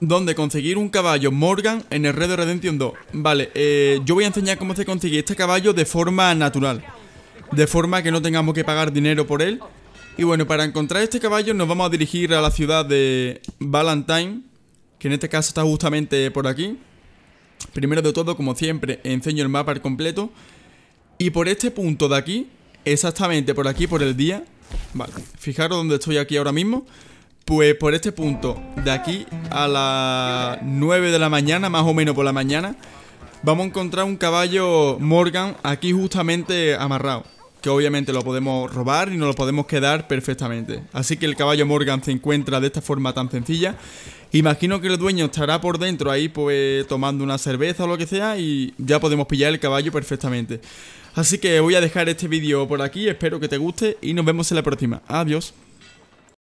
donde conseguir un caballo Morgan en el Red de Redemption 2. Vale, eh, yo voy a enseñar cómo se consigue este caballo de forma natural. De forma que no tengamos que pagar dinero por él. Y bueno, para encontrar este caballo nos vamos a dirigir a la ciudad de Valentine, que en este caso está justamente por aquí. Primero de todo, como siempre, enseño el mapa al completo. Y por este punto de aquí, exactamente por aquí, por el día. Vale, fijaros dónde estoy aquí ahora mismo. Pues por este punto, de aquí a las 9 de la mañana, más o menos por la mañana, vamos a encontrar un caballo Morgan aquí justamente amarrado. Que obviamente lo podemos robar y nos lo podemos quedar perfectamente. Así que el caballo Morgan se encuentra de esta forma tan sencilla. Imagino que el dueño estará por dentro ahí, pues tomando una cerveza o lo que sea, y ya podemos pillar el caballo perfectamente. Así que voy a dejar este vídeo por aquí, espero que te guste y nos vemos en la próxima. Adiós.